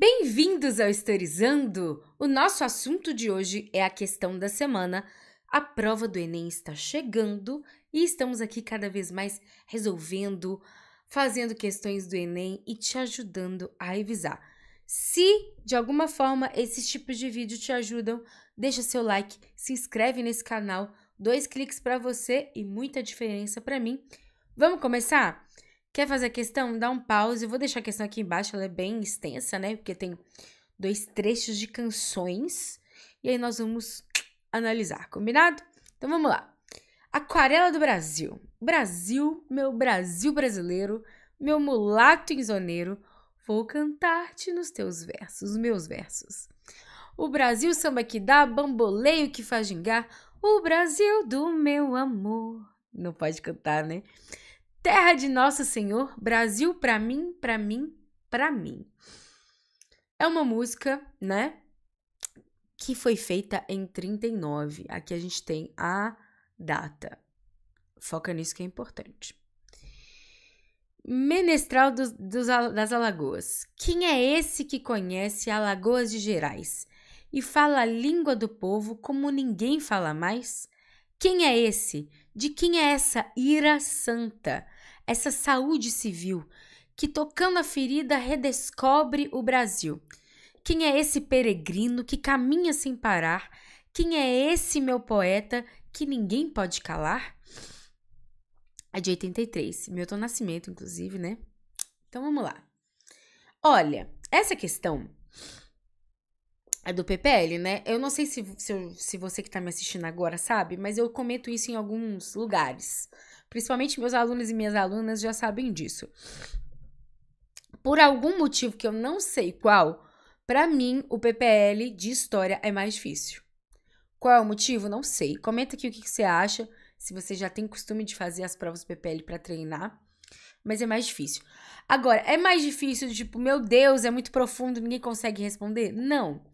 Bem-vindos ao Historizando! O nosso assunto de hoje é a questão da semana. A prova do Enem está chegando e estamos aqui cada vez mais resolvendo, fazendo questões do Enem e te ajudando a revisar. Se de alguma forma esses tipos de vídeo te ajudam, deixa seu like, se inscreve nesse canal, dois cliques para você e muita diferença para mim. Vamos começar? Quer fazer a questão? Dá um pause. Eu vou deixar a questão aqui embaixo, ela é bem extensa, né? Porque tem dois trechos de canções. E aí nós vamos analisar, combinado? Então vamos lá. Aquarela do Brasil. Brasil, meu Brasil brasileiro, meu mulato inzoneiro, vou cantar-te nos teus versos, meus versos. O Brasil samba que dá, bamboleio que faz gingar, o Brasil do meu amor. Não pode cantar, né? Terra de Nosso Senhor, Brasil pra mim, pra mim, pra mim. É uma música, né? Que foi feita em 39. Aqui a gente tem a data. Foca nisso que é importante. Menestral dos, dos, das Alagoas. Quem é esse que conhece Alagoas de Gerais e fala a língua do povo como ninguém fala mais? Quem é esse? De quem é essa ira santa? essa saúde civil que, tocando a ferida, redescobre o Brasil. Quem é esse peregrino que caminha sem parar? Quem é esse meu poeta que ninguém pode calar? É de 83, Milton Nascimento, inclusive, né? Então vamos lá. Olha, essa questão é do PPL, né? Eu não sei se, se, se você que está me assistindo agora sabe, mas eu comento isso em alguns lugares. Principalmente meus alunos e minhas alunas já sabem disso. Por algum motivo que eu não sei qual, para mim o PPL de história é mais difícil. Qual é o motivo? Não sei. Comenta aqui o que, você acha, se você já tem costume de fazer as provas PPL para treinar mas é mais difícil. Agora, é mais difícil, tipo, meu Deus, é muito profundo, ninguém consegue responder? Não.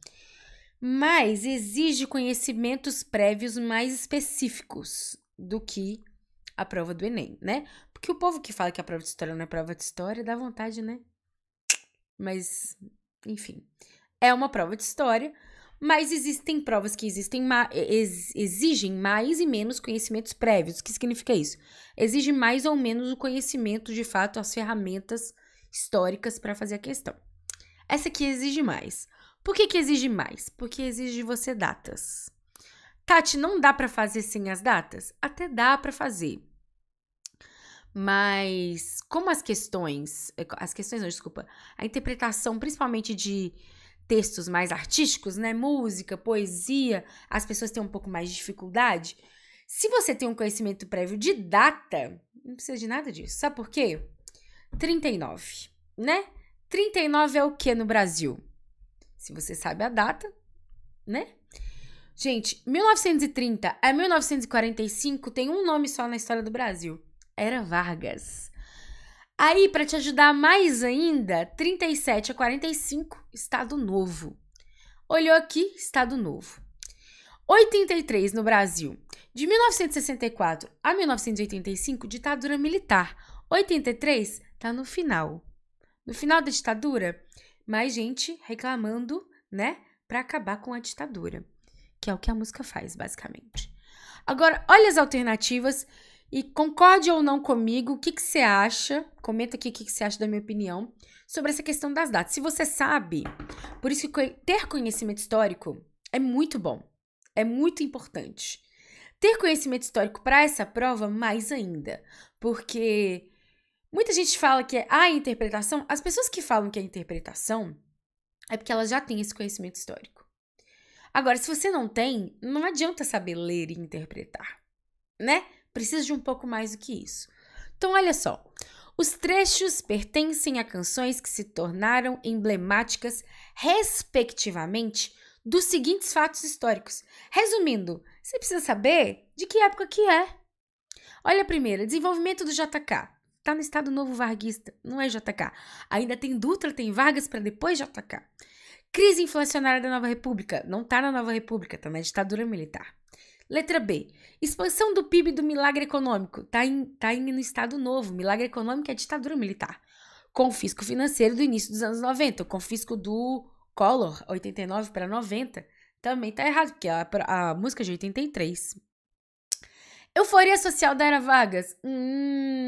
Mas exige conhecimentos prévios mais específicos do que a prova do Enem, né? Porque o povo que fala que a prova de história não é prova de história dá vontade, né? Mas, enfim. É uma prova de história, mas existem provas que existem ma exigem mais e menos conhecimentos prévios. O que significa isso? Exige mais ou menos o conhecimento, de fato, as ferramentas históricas para fazer a questão. Essa aqui exige mais. Por que, que exige mais? Porque exige de você datas. Tati, não dá para fazer sem as datas? Até dá para fazer. Mas como as questões, é, as questões, não, desculpa, a interpretação principalmente de textos mais artísticos, né, música, poesia, as pessoas têm um pouco mais de dificuldade. Se você tem um conhecimento prévio de data, não precisa de nada disso. Sabe por quê? 39, né? 39 é o que no Brasil? Se você sabe a data, né? Gente, 1930 a 1945 tem um nome só na história do Brasil. Era Vargas. Aí, para te ajudar mais ainda, 37 a 45, Estado Novo. Olhou aqui, Estado Novo. 83 no Brasil. De 1964 a 1985, ditadura militar. 83 tá no final. No final da ditadura, mais gente reclamando, né, para acabar com a ditadura que é o que a música faz, basicamente. Agora, olha as alternativas e concorde ou não comigo, o que, que você acha? Comenta aqui o que, que você acha da minha opinião sobre essa questão das datas. Se você sabe, por isso que ter conhecimento histórico é muito bom, é muito importante. Ter conhecimento histórico para essa prova, mais ainda, porque muita gente fala que é a interpretação, as pessoas que falam que é interpretação é porque elas já têm esse conhecimento histórico. Agora, se você não tem, não adianta saber ler e interpretar, né? Precisa de um pouco mais do que isso. Então, olha só. Os trechos pertencem a canções que se tornaram emblemáticas, respectivamente, dos seguintes fatos históricos. Resumindo, você precisa saber de que época que é. Olha a primeira, desenvolvimento do JK. Tá no Estado Novo Varguista, não é JK. Ainda tem Dutra, tem Vargas para depois JK. Crise inflacionária da Nova República. Não tá na Nova República, tá na ditadura militar. Letra B. Expansão do PIB do milagre econômico. Tá em, tá em no Estado Novo. Milagre econômico é ditadura militar. Confisco financeiro do início dos anos 90. O confisco do Collor, 89 para 90, também tá errado, porque a, a música é de 83. Euforia social da Era Vargas. Hum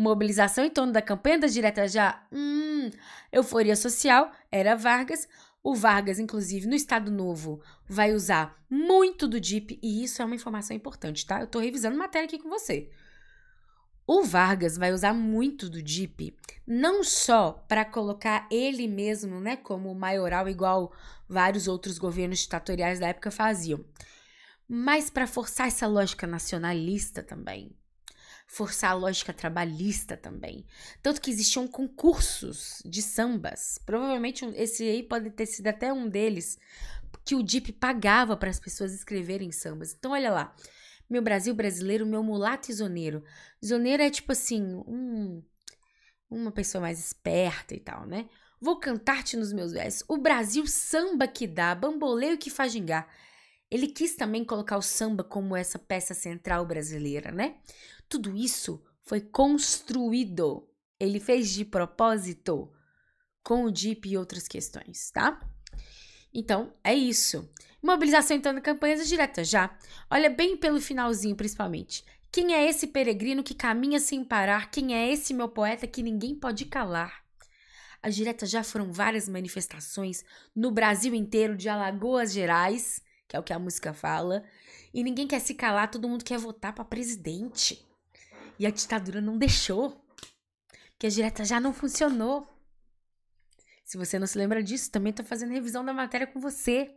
mobilização em torno da campanha das diretas já, hum, euforia social, era Vargas. O Vargas, inclusive, no Estado Novo, vai usar muito do DIP, e isso é uma informação importante, tá? Eu tô revisando matéria aqui com você. O Vargas vai usar muito do DIP, não só para colocar ele mesmo, né, como maioral, igual vários outros governos ditatoriais da época faziam, mas para forçar essa lógica nacionalista também forçar a lógica trabalhista também. Tanto que existiam concursos de sambas. Provavelmente esse aí pode ter sido até um deles que o DIP pagava para as pessoas escreverem sambas. Então olha lá. Meu Brasil brasileiro, meu mulato e zoneiro. Zoneiro é tipo assim, um, uma pessoa mais esperta e tal, né? Vou cantar-te nos meus versos. O Brasil samba que dá, bamboleio que faz gingar. Ele quis também colocar o samba como essa peça central brasileira, né? Tudo isso foi construído. Ele fez de propósito com o DIP e outras questões, tá? Então, é isso. Mobilização então de campanhas é diretas já. Olha bem pelo finalzinho, principalmente. Quem é esse peregrino que caminha sem parar? Quem é esse meu poeta que ninguém pode calar? As diretas já foram várias manifestações no Brasil inteiro, de Alagoas Gerais que é o que a música fala. E ninguém quer se calar, todo mundo quer votar para presidente. E a ditadura não deixou. Porque a direta já não funcionou. Se você não se lembra disso, também tô fazendo revisão da matéria com você.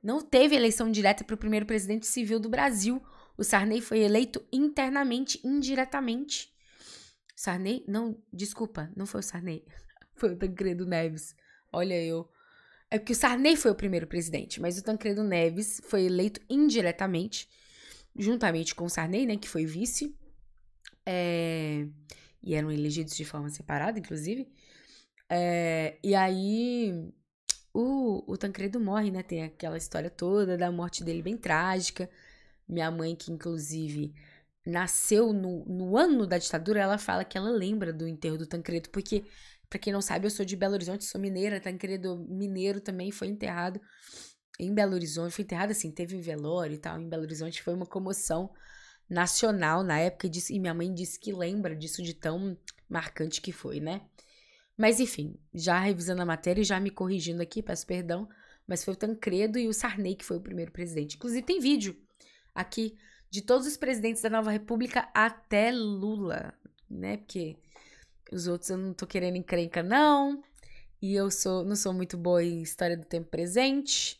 Não teve eleição direta para o primeiro presidente civil do Brasil. O Sarney foi eleito internamente, indiretamente. Sarney? Não, desculpa, não foi o Sarney. Foi o Tancredo Neves. Olha eu é porque o Sarney foi o primeiro presidente, mas o Tancredo Neves foi eleito indiretamente, juntamente com o Sarney, né, que foi vice. É, e eram elegidos de forma separada, inclusive. É, e aí o, o Tancredo morre, né? Tem aquela história toda da morte dele bem trágica. Minha mãe, que inclusive nasceu no, no ano da ditadura, ela fala que ela lembra do enterro do Tancredo, porque para quem não sabe, eu sou de Belo Horizonte, sou mineira, tá querido mineiro também foi enterrado em Belo Horizonte, foi enterrado assim, teve um velório e tal em Belo Horizonte, foi uma comoção nacional na época e minha mãe disse que lembra disso de tão marcante que foi, né? Mas enfim, já revisando a matéria e já me corrigindo aqui, peço perdão, mas foi o Tancredo e o Sarney que foi o primeiro presidente. Inclusive tem vídeo aqui de todos os presidentes da Nova República até Lula, né? Porque os outros eu não tô querendo encrenca, não. E eu sou, não sou muito boa em história do tempo presente,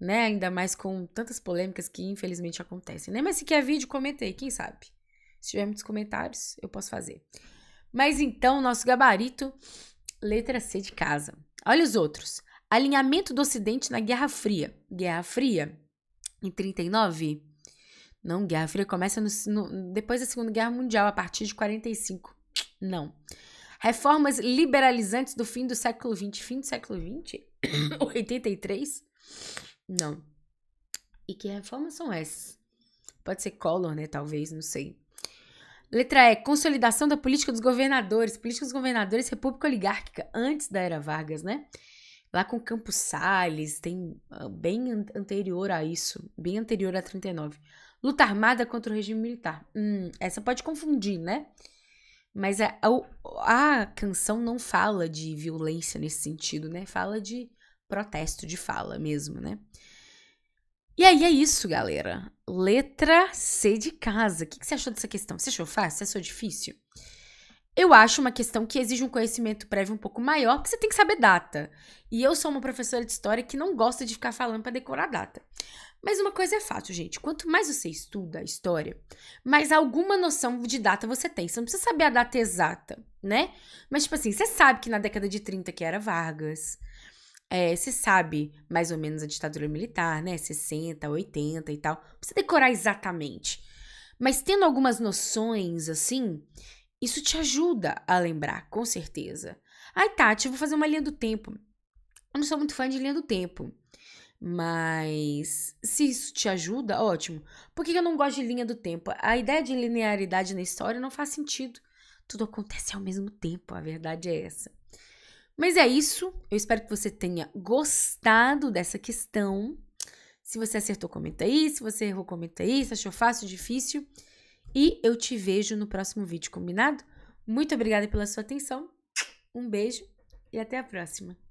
né? Ainda mais com tantas polêmicas que infelizmente acontecem, né? Mas se quer vídeo, comentei, quem sabe? Se tiver muitos comentários, eu posso fazer. Mas então, nosso gabarito, letra C de casa. Olha os outros. Alinhamento do Ocidente na Guerra Fria. Guerra Fria, em 39? Não, Guerra Fria começa no, no, depois da Segunda Guerra Mundial, a partir de 45. Não. Reformas liberalizantes do fim do século XX. Fim do século XX? 83? Não. E que reformas são essas? Pode ser Collor, né? Talvez, não sei. Letra E. Consolidação da política dos governadores. Política dos governadores, república oligárquica, antes da era Vargas, né? Lá com Campos Salles, tem ah, bem anterior a isso, bem anterior a 39. Luta armada contra o regime militar. Hum, essa pode confundir, né? Mas a, é, a, a, canção não fala de violência nesse sentido, né? Fala de protesto de fala mesmo, né? E aí é isso, galera. Letra C de casa. O que, que você achou dessa questão? Você achou fácil? Você achou difícil? Eu acho uma questão que exige um conhecimento prévio um pouco maior, porque você tem que saber data. E eu sou uma professora de história que não gosta de ficar falando para decorar data. Mas uma coisa é fato, gente. Quanto mais você estuda a história, mais alguma noção de data você tem. Você não precisa saber a data exata, né? Mas, tipo assim, você sabe que na década de 30 que era Vargas. É, você sabe mais ou menos a ditadura militar, né? 60, 80 e tal. Não precisa decorar exatamente. Mas tendo algumas noções, assim, isso te ajuda a lembrar, com certeza. Ai, Tati, eu vou fazer uma linha do tempo. Eu não sou muito fã de linha do tempo. Mas se isso te ajuda, ótimo. Por que eu não gosto de linha do tempo? A ideia de linearidade na história não faz sentido. Tudo acontece ao mesmo tempo, a verdade é essa. Mas é isso. Eu espero que você tenha gostado dessa questão. Se você acertou, comenta aí. Se você errou, comenta aí. Se achou fácil, difícil. E eu te vejo no próximo vídeo, combinado? Muito obrigada pela sua atenção, um beijo e até a próxima!